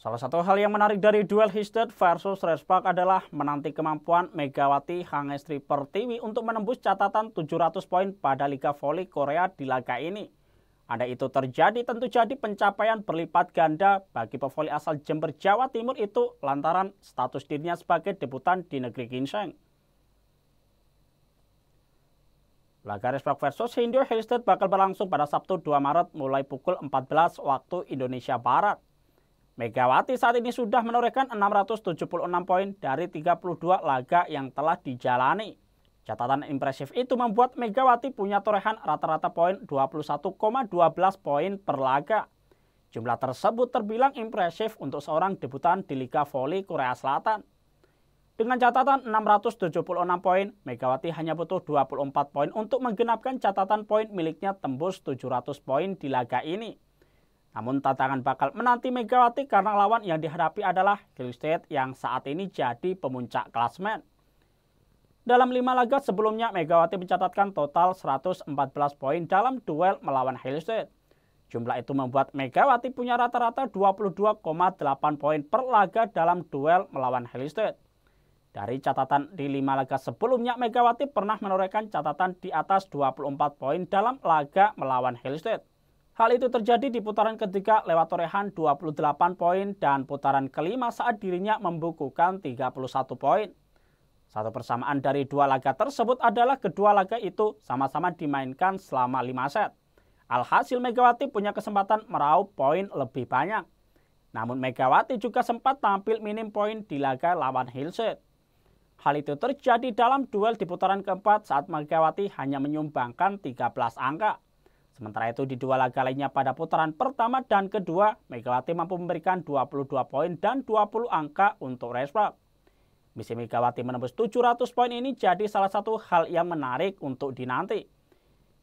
Salah satu hal yang menarik dari duel Histed versus Respark adalah menanti kemampuan Megawati Hangestri Pertiwi untuk menembus catatan 700 poin pada Liga Voli Korea di laga ini. Ada itu terjadi tentu jadi pencapaian berlipat ganda bagi pevoli asal Jember Jawa Timur itu lantaran status dirinya sebagai debutan di negeri Ginseng. Laga Respark versus Hindu Histed bakal berlangsung pada Sabtu 2 Maret mulai pukul 14 waktu Indonesia Barat. Megawati saat ini sudah menorehkan 676 poin dari 32 laga yang telah dijalani. Catatan impresif itu membuat Megawati punya torehan rata-rata poin 21,12 poin per laga. Jumlah tersebut terbilang impresif untuk seorang debutan di Liga Voli Korea Selatan. Dengan catatan 676 poin, Megawati hanya butuh 24 poin untuk menggenapkan catatan poin miliknya tembus 700 poin di laga ini. Namun tantangan bakal menanti Megawati karena lawan yang dihadapi adalah Kelly State yang saat ini jadi pemuncak klasmen. Dalam lima laga sebelumnya, Megawati mencatatkan total 114 poin dalam duel melawan Hill State. Jumlah itu membuat Megawati punya rata-rata 22,8 poin per laga dalam duel melawan Hill State. Dari catatan di lima laga sebelumnya, Megawati pernah menorehkan catatan di atas 24 poin dalam laga melawan Hill State. Hal itu terjadi di putaran ketiga lewat torehan 28 poin dan putaran kelima saat dirinya membukukan 31 poin. Satu persamaan dari dua laga tersebut adalah kedua laga itu sama-sama dimainkan selama 5 set. Alhasil Megawati punya kesempatan meraup poin lebih banyak. Namun Megawati juga sempat tampil minim poin di laga lawan Hillset. Hal itu terjadi dalam duel di putaran keempat saat Megawati hanya menyumbangkan 13 angka. Sementara itu di dua laga lainnya pada putaran pertama dan kedua, Megawati mampu memberikan 22 poin dan 20 angka untuk Resvak. Misi Megawati menembus 700 poin ini jadi salah satu hal yang menarik untuk dinanti.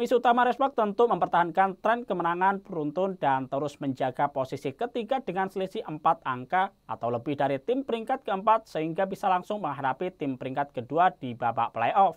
Misi utama tentu mempertahankan tren kemenangan beruntun dan terus menjaga posisi ketiga dengan selisih 4 angka atau lebih dari tim peringkat keempat sehingga bisa langsung menghadapi tim peringkat kedua di babak playoff.